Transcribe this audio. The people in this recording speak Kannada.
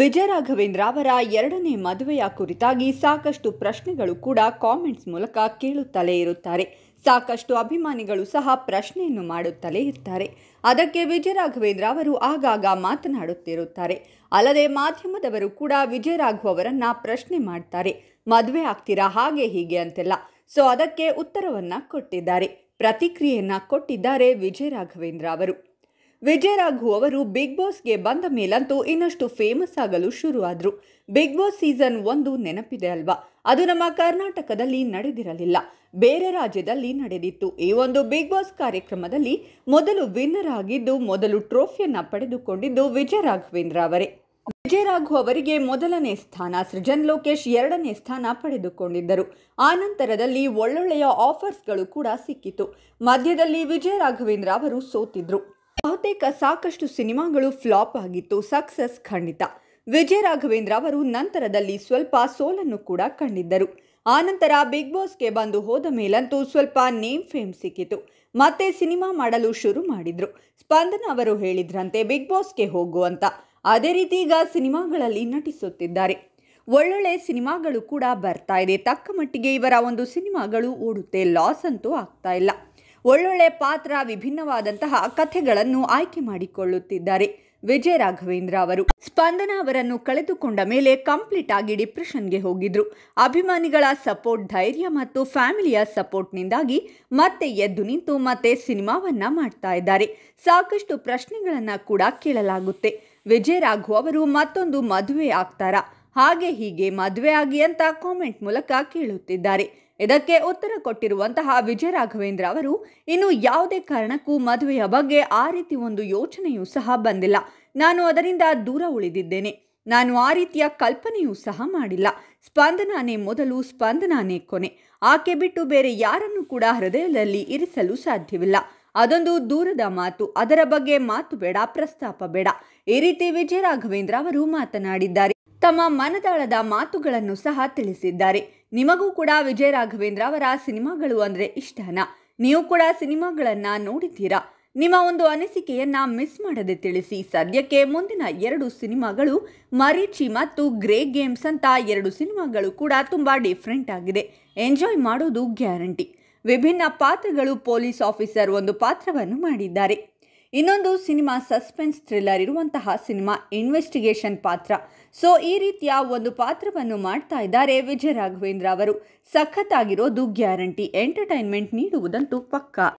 ವಿಜಯರಾಘವೇಂದ್ರ ಅವರ ಎರಡನೇ ಮದುವೆಯ ಕುರಿತಾಗಿ ಸಾಕಷ್ಟು ಪ್ರಶ್ನೆಗಳು ಕೂಡ ಕಾಮೆಂಟ್ಸ್ ಮೂಲಕ ಕೇಳುತ್ತಲೇ ಇರುತ್ತಾರೆ ಸಾಕಷ್ಟು ಅಭಿಮಾನಿಗಳು ಸಹ ಪ್ರಶ್ನೆಯನ್ನು ಮಾಡುತ್ತಲೇ ಇರ್ತಾರೆ ಅದಕ್ಕೆ ವಿಜಯರಾಘವೇಂದ್ರ ಅವರು ಆಗಾಗ ಮಾತನಾಡುತ್ತಿರುತ್ತಾರೆ ಅಲ್ಲದೆ ಮಾಧ್ಯಮದವರು ಕೂಡ ವಿಜಯ ಅವರನ್ನು ಪ್ರಶ್ನೆ ಮಾಡ್ತಾರೆ ಮದುವೆ ಆಗ್ತೀರಾ ಹಾಗೆ ಹೀಗೆ ಅಂತೆಲ್ಲ ಸೊ ಅದಕ್ಕೆ ಉತ್ತರವನ್ನು ಕೊಟ್ಟಿದ್ದಾರೆ ಪ್ರತಿಕ್ರಿಯೆಯನ್ನು ಕೊಟ್ಟಿದ್ದಾರೆ ರಾಘವೇಂದ್ರ ಅವರು ವಿಜಯ ರಾಘು ಅವರು ಬಿಗ್ ಬಾಸ್ಗೆ ಬಂದ ಮೇಲಂತೂ ಇನ್ನಷ್ಟು ಫೇಮಸ್ ಆಗಲು ಶುರುವಾದರು ಬಿಗ್ ಬಾಸ್ ಸೀಸನ್ ಒಂದು ನೆನಪಿದೆ ಅಲ್ವಾ ಅದು ನಮ್ಮ ಕರ್ನಾಟಕದಲ್ಲಿ ನಡೆದಿರಲಿಲ್ಲ ಬೇರೆ ರಾಜ್ಯದಲ್ಲಿ ನಡೆದಿತ್ತು ಈ ಒಂದು ಬಿಗ್ ಬಾಸ್ ಕಾರ್ಯಕ್ರಮದಲ್ಲಿ ಮೊದಲು ವಿನ್ನರ್ ಆಗಿದ್ದು ಮೊದಲು ಟ್ರೋಫಿಯನ್ನು ಪಡೆದುಕೊಂಡಿದ್ದು ವಿಜಯ ರಾಘವೇಂದ್ರ ಅವರೇ ವಿಜಯ ರಾಘು ಅವರಿಗೆ ಮೊದಲನೇ ಸ್ಥಾನ ಸೃಜನ್ ಲೋಕೇಶ್ ಎರಡನೇ ಸ್ಥಾನ ಪಡೆದುಕೊಂಡಿದ್ದರು ಆ ನಂತರದಲ್ಲಿ ಒಳ್ಳೊಳ್ಳೆಯ ಆಫರ್ಸ್ಗಳು ಕೂಡ ಸಿಕ್ಕಿತು ಮಧ್ಯದಲ್ಲಿ ವಿಜಯ ರಾಘವೇಂದ್ರ ಅವರು ಸೋತಿದ್ರು ಬಹುತೇಕ ಸಾಕಷ್ಟು ಸಿನಿಮಾಗಳು ಫ್ಲಾಪ್ ಆಗಿತ್ತು ಸಕ್ಸಸ್ ಖಂಡಿತ ವಿಜಯ ರಾಘವೇಂದ್ರ ಅವರು ನಂತರದಲ್ಲಿ ಸ್ವಲ್ಪ ಸೋಲನ್ನು ಕೂಡ ಕಂಡಿದ್ದರು ಆನಂತರ ಬಿಗ್ ಬಾಸ್ಗೆ ಬಂದು ಹೋದ ಮೇಲಂತೂ ಸ್ವಲ್ಪ ನೇಮ್ ಫೇಮ್ ಸಿಕ್ಕಿತು ಮತ್ತೆ ಸಿನಿಮಾ ಮಾಡಲು ಶುರು ಮಾಡಿದ್ರು ಸ್ಪಂದನ ಅವರು ಹೇಳಿದ್ರಂತೆ ಬಿಗ್ ಬಾಸ್ಗೆ ಹೋಗು ಅಂತ ಅದೇ ರೀತಿ ಈಗ ಸಿನಿಮಾಗಳಲ್ಲಿ ನಟಿಸುತ್ತಿದ್ದಾರೆ ಒಳ್ಳೊಳ್ಳೆ ಸಿನಿಮಾಗಳು ಕೂಡ ಬರ್ತಾ ಇದೆ ತಕ್ಕ ಮಟ್ಟಿಗೆ ಇವರ ಒಂದು ಸಿನಿಮಾಗಳು ಓಡುತ್ತೆ ಲಾಸ್ ಅಂತೂ ಆಗ್ತಾ ಇಲ್ಲ ಒಳ್ಳೊಳ್ಳೆ ಪಾತ್ರ ವಿಭಿನ್ನವಾದಂತಹ ಕಥೆಗಳನ್ನು ಆಯ್ಕೆ ಮಾಡಿಕೊಳ್ಳುತ್ತಿದ್ದಾರೆ ವಿಜಯ ರಾಘವೇಂದ್ರ ಅವರು ಸ್ಪಂದನ ಅವರನ್ನು ಕಳೆದುಕೊಂಡ ಮೇಲೆ ಕಂಪ್ಲೀಟ್ ಆಗಿ ಡಿಪ್ರೆಷನ್ಗೆ ಹೋಗಿದ್ರು ಅಭಿಮಾನಿಗಳ ಸಪೋರ್ಟ್ ಧೈರ್ಯ ಮತ್ತು ಫ್ಯಾಮಿಲಿಯ ಸಪೋರ್ಟ್ನಿಂದಾಗಿ ಮತ್ತೆ ಎದ್ದು ನಿಂತು ಮತ್ತೆ ಸಿನಿಮಾವನ್ನ ಮಾಡ್ತಾ ಇದ್ದಾರೆ ಸಾಕಷ್ಟು ಪ್ರಶ್ನೆಗಳನ್ನು ಕೂಡ ಕೇಳಲಾಗುತ್ತೆ ವಿಜಯ ರಾಘು ಅವರು ಮತ್ತೊಂದು ಮದುವೆ ಆಗ್ತಾರಾ ಹಾಗೆ ಹೀಗೆ ಮದುವೆ ಆಗಿ ಅಂತ ಕಾಮೆಂಟ್ ಮೂಲಕ ಕೇಳುತ್ತಿದ್ದಾರೆ ಇದಕ್ಕೆ ಉತ್ತರ ಕೊಟ್ಟಿರುವಂತಹ ವಿಜಯ ರಾಘವೇಂದ್ರ ಅವರು ಇನ್ನು ಯಾವುದೇ ಕಾರಣಕ್ಕೂ ಮದುವೆಯ ಬಗ್ಗೆ ಆ ರೀತಿ ಒಂದು ಯೋಚನೆಯೂ ಸಹ ಬಂದಿಲ್ಲ ನಾನು ಅದರಿಂದ ದೂರ ಉಳಿದಿದ್ದೇನೆ ನಾನು ಆ ರೀತಿಯ ಕಲ್ಪನೆಯೂ ಸಹ ಮಾಡಿಲ್ಲ ಸ್ಪಂದನಾನೇ ಮೊದಲು ಸ್ಪಂದನಾನೇ ಕೊನೆ ಆಕೆ ಬಿಟ್ಟು ಬೇರೆ ಯಾರನ್ನು ಕೂಡ ಹೃದಯದಲ್ಲಿ ಇರಿಸಲು ಸಾಧ್ಯವಿಲ್ಲ ಅದೊಂದು ದೂರದ ಮಾತು ಅದರ ಬಗ್ಗೆ ಮಾತು ಬೇಡ ಪ್ರಸ್ತಾಪ ಬೇಡ ಈ ರೀತಿ ವಿಜಯ ರಾಘವೇಂದ್ರ ಅವರು ಮಾತನಾಡಿದ್ದಾರೆ ತಮ್ಮ ಮನದಾಳದ ಮಾತುಗಳನ್ನು ಸಹ ತಿಳಿಸಿದ್ದಾರೆ ನಿಮಗೂ ಕೂಡ ವಿಜಯ ರಾಘವೇಂದ್ರ ಅವರ ಸಿನಿಮಾಗಳು ಅಂದರೆ ಇಷ್ಟನಾ ನೀವು ಕೂಡ ಸಿನಿಮಾಗಳನ್ನು ನೋಡಿದ್ದೀರಾ ನಿಮ್ಮ ಒಂದು ಅನಿಸಿಕೆಯನ್ನ ಮಿಸ್ ಮಾಡದೆ ತಿಳಿಸಿ ಸದ್ಯಕ್ಕೆ ಮುಂದಿನ ಎರಡು ಸಿನಿಮಾಗಳು ಮರೀಚಿ ಮತ್ತು ಗ್ರೇ ಗೇಮ್ಸ್ ಅಂತ ಎರಡು ಸಿನಿಮಾಗಳು ಕೂಡ ತುಂಬ ಡಿಫ್ರೆಂಟ್ ಆಗಿದೆ ಎಂಜಾಯ್ ಮಾಡೋದು ಗ್ಯಾರಂಟಿ ವಿಭಿನ್ನ ಪಾತ್ರಗಳು ಪೊಲೀಸ್ ಆಫೀಸರ್ ಒಂದು ಪಾತ್ರವನ್ನು ಮಾಡಿದ್ದಾರೆ ಇನ್ನೊಂದು ಸಿನಿಮಾ ಸಸ್ಪೆನ್ಸ್ ಥ್ರಿಲ್ಲರ್ ಇರುವಂತಹ ಸಿನಿಮಾ ಇನ್ವೆಸ್ಟಿಗೇಷನ್ ಪಾತ್ರ ಸೊ ಈ ರೀತಿಯ ಒಂದು ಪಾತ್ರವನ್ನು ಮಾಡ್ತಾ ಇದ್ದಾರೆ ವಿಜಯ ರಾಘವೇಂದ್ರ ಅವರು ಸಖತ್ತಾಗಿರೋದು ಗ್ಯಾರಂಟಿ ಎಂಟರ್ಟೈನ್ಮೆಂಟ್ ನೀಡುವುದಂತೂ ಪಕ್ಕಾ